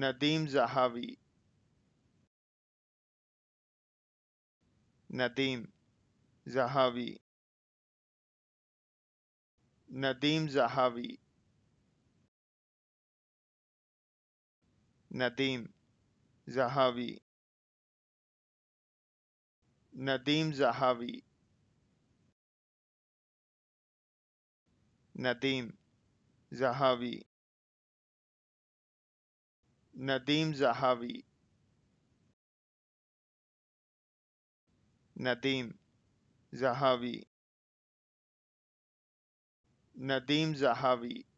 Nadeem زہاوی Nadeem زہاوی Nadeem زہاوی Nadeem زہاوی Nadeem زہاوی Nadeem زہاوی Nadeem زہابی Nadeem زہاوی